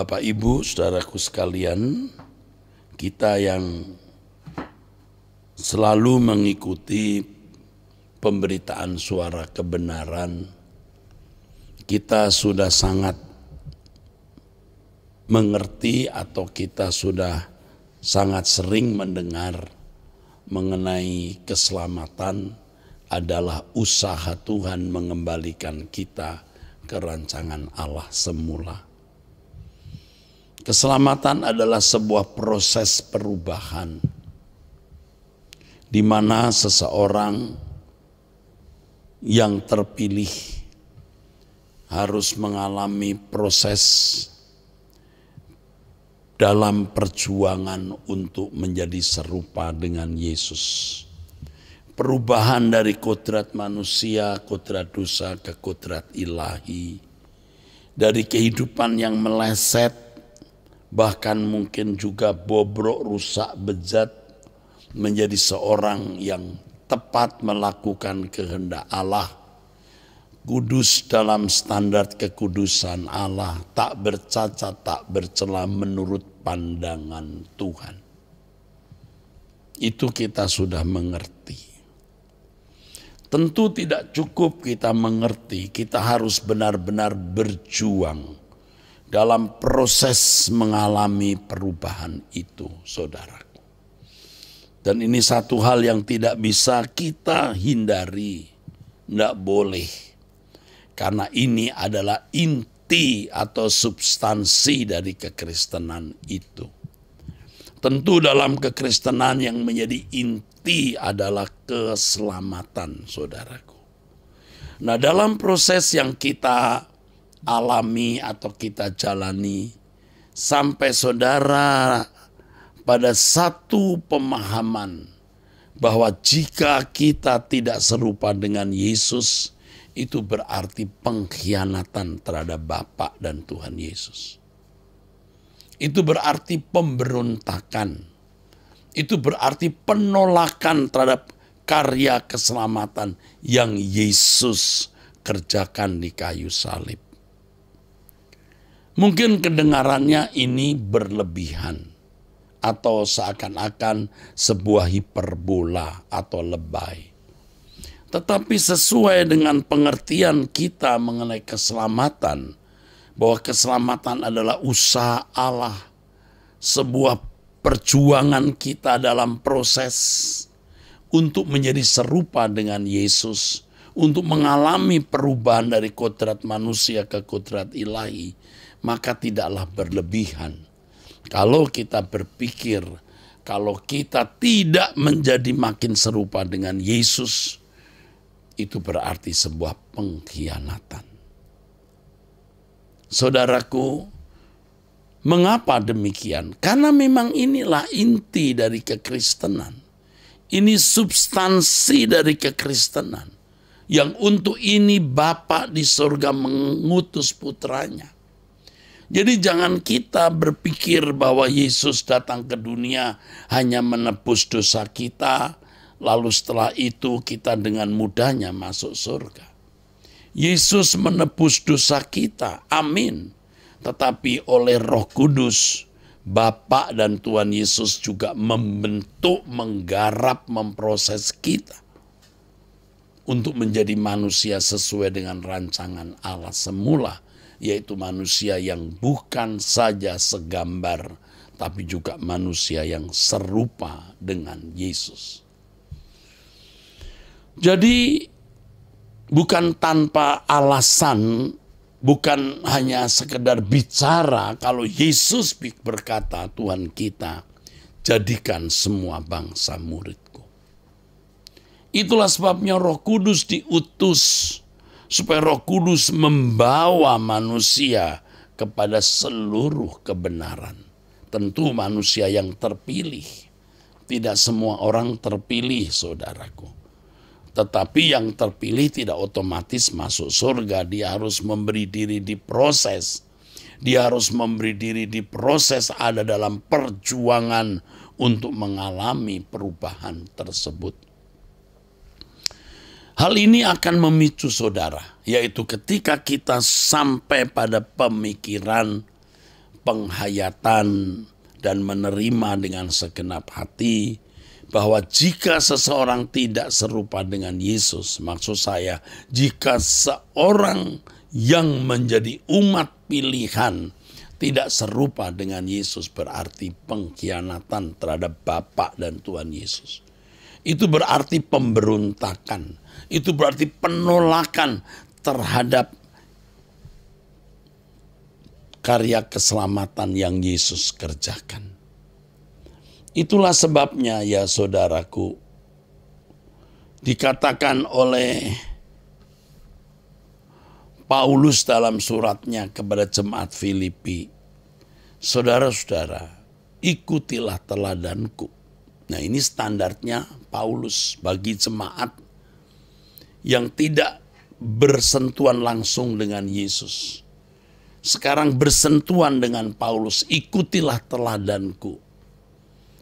Bapak Ibu, saudaraku sekalian, kita yang selalu mengikuti pemberitaan suara kebenaran, kita sudah sangat mengerti atau kita sudah sangat sering mendengar mengenai keselamatan adalah usaha Tuhan mengembalikan kita ke rancangan Allah semula. Keselamatan adalah sebuah proses perubahan di mana seseorang yang terpilih harus mengalami proses dalam perjuangan untuk menjadi serupa dengan Yesus. Perubahan dari kodrat manusia, kodrat dosa ke kodrat ilahi. Dari kehidupan yang meleset bahkan mungkin juga bobrok, rusak, bejat, menjadi seorang yang tepat melakukan kehendak Allah, kudus dalam standar kekudusan Allah, tak bercacat, tak bercela menurut pandangan Tuhan. Itu kita sudah mengerti. Tentu tidak cukup kita mengerti, kita harus benar-benar berjuang dalam proses mengalami perubahan itu, saudaraku. Dan ini satu hal yang tidak bisa kita hindari, tidak boleh. Karena ini adalah inti atau substansi dari kekristenan itu. Tentu dalam kekristenan yang menjadi inti adalah keselamatan, saudaraku. Nah, dalam proses yang kita alami atau kita jalani sampai saudara pada satu pemahaman bahwa jika kita tidak serupa dengan Yesus itu berarti pengkhianatan terhadap Bapa dan Tuhan Yesus. Itu berarti pemberontakan. Itu berarti penolakan terhadap karya keselamatan yang Yesus kerjakan di kayu salib. Mungkin kedengarannya ini berlebihan atau seakan-akan sebuah hiperbola atau lebay. Tetapi sesuai dengan pengertian kita mengenai keselamatan, bahwa keselamatan adalah usaha Allah, sebuah perjuangan kita dalam proses untuk menjadi serupa dengan Yesus, untuk mengalami perubahan dari kodrat manusia ke kodrat ilahi maka tidaklah berlebihan. Kalau kita berpikir, kalau kita tidak menjadi makin serupa dengan Yesus, itu berarti sebuah pengkhianatan. Saudaraku, mengapa demikian? Karena memang inilah inti dari kekristenan. Ini substansi dari kekristenan. Yang untuk ini Bapak di surga mengutus putranya jadi jangan kita berpikir bahwa Yesus datang ke dunia hanya menebus dosa kita, lalu setelah itu kita dengan mudahnya masuk surga. Yesus menebus dosa kita, amin. Tetapi oleh roh kudus, Bapa dan Tuhan Yesus juga membentuk, menggarap, memproses kita untuk menjadi manusia sesuai dengan rancangan Allah semula yaitu manusia yang bukan saja segambar, tapi juga manusia yang serupa dengan Yesus. Jadi, bukan tanpa alasan, bukan hanya sekedar bicara kalau Yesus berkata, Tuhan kita, jadikan semua bangsa muridku. Itulah sebabnya roh kudus diutus supaya Roh Kudus membawa manusia kepada seluruh kebenaran. Tentu manusia yang terpilih. Tidak semua orang terpilih, saudaraku. Tetapi yang terpilih tidak otomatis masuk surga, dia harus memberi diri di proses. Dia harus memberi diri di proses. ada dalam perjuangan untuk mengalami perubahan tersebut Hal ini akan memicu saudara, yaitu ketika kita sampai pada pemikiran, penghayatan, dan menerima dengan segenap hati bahwa jika seseorang tidak serupa dengan Yesus, maksud saya, jika seorang yang menjadi umat pilihan tidak serupa dengan Yesus berarti pengkhianatan terhadap Bapa dan Tuhan Yesus. Itu berarti pemberontakan. Itu berarti penolakan terhadap karya keselamatan yang Yesus kerjakan. Itulah sebabnya ya saudaraku dikatakan oleh Paulus dalam suratnya kepada jemaat Filipi, saudara-saudara, ikutilah teladanku. Nah ini standarnya Paulus bagi jemaat yang tidak bersentuhan langsung dengan Yesus. Sekarang bersentuhan dengan Paulus, ikutilah teladanku.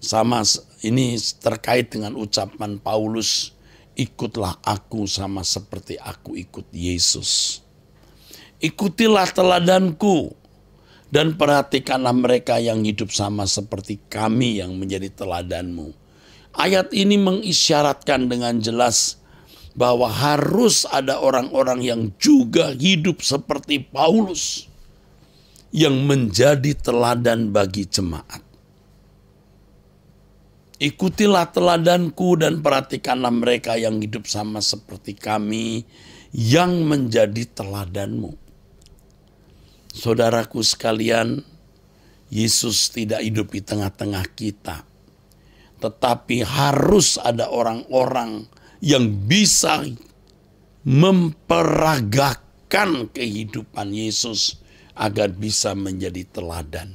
Sama ini terkait dengan ucapan Paulus, ikutlah aku sama seperti aku ikut Yesus. Ikutilah teladanku dan perhatikanlah mereka yang hidup sama seperti kami yang menjadi teladanmu Ayat ini mengisyaratkan dengan jelas bahwa harus ada orang-orang yang juga hidup seperti Paulus yang menjadi teladan bagi jemaat. Ikutilah teladanku dan perhatikanlah mereka yang hidup sama seperti kami yang menjadi teladanmu. Saudaraku sekalian, Yesus tidak hidup di tengah-tengah kita tetapi harus ada orang-orang yang bisa memperagakan kehidupan Yesus agar bisa menjadi teladan.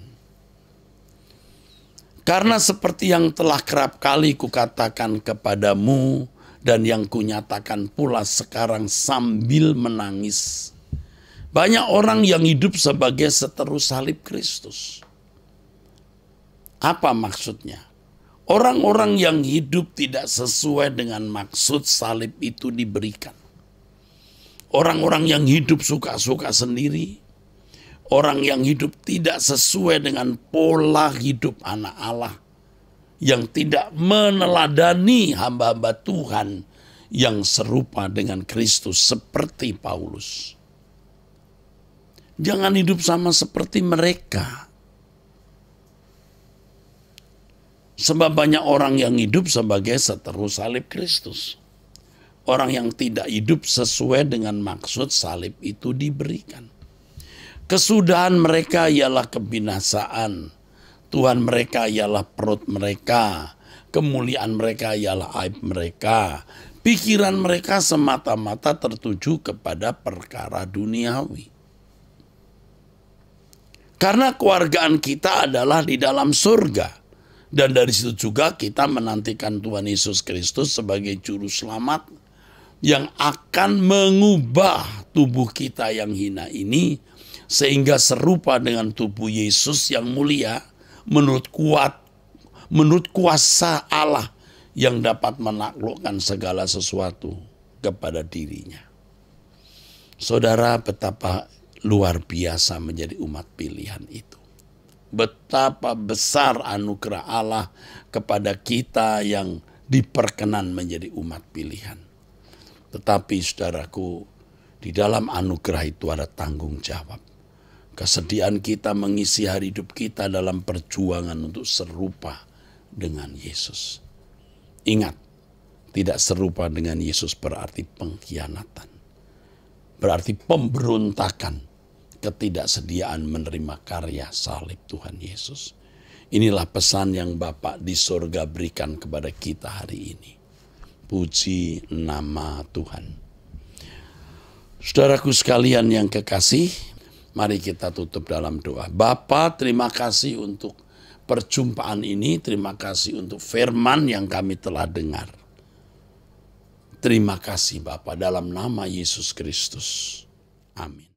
Karena seperti yang telah kerap kali kukatakan kepadamu dan yang kunyatakan pula sekarang sambil menangis. Banyak orang yang hidup sebagai seterus salib Kristus. Apa maksudnya? Orang-orang yang hidup tidak sesuai dengan maksud salib itu diberikan. Orang-orang yang hidup suka-suka sendiri, orang yang hidup tidak sesuai dengan pola hidup anak Allah, yang tidak meneladani hamba-hamba Tuhan yang serupa dengan Kristus seperti Paulus. Jangan hidup sama seperti mereka Sebab banyak orang yang hidup sebagai seteru salib Kristus. Orang yang tidak hidup sesuai dengan maksud salib itu diberikan. Kesudahan mereka ialah kebinasaan. Tuhan mereka ialah perut mereka. Kemuliaan mereka ialah aib mereka. Pikiran mereka semata-mata tertuju kepada perkara duniawi. Karena keluargaan kita adalah di dalam surga dan dari situ juga kita menantikan Tuhan Yesus Kristus sebagai juru selamat yang akan mengubah tubuh kita yang hina ini sehingga serupa dengan tubuh Yesus yang mulia menurut kuat menurut kuasa Allah yang dapat menaklukkan segala sesuatu kepada dirinya. Saudara betapa luar biasa menjadi umat pilihan itu betapa besar anugerah Allah kepada kita yang diperkenan menjadi umat pilihan. Tetapi saudaraku, di dalam anugerah itu ada tanggung jawab. Kesediaan kita mengisi hari hidup kita dalam perjuangan untuk serupa dengan Yesus. Ingat, tidak serupa dengan Yesus berarti pengkhianatan. Berarti pemberontakan ketidaksediaan menerima karya salib Tuhan Yesus. Inilah pesan yang Bapak di surga berikan kepada kita hari ini. Puji nama Tuhan. Saudaraku sekalian yang kekasih, mari kita tutup dalam doa. Bapa, terima kasih untuk perjumpaan ini, terima kasih untuk firman yang kami telah dengar. Terima kasih Bapak dalam nama Yesus Kristus. Amin.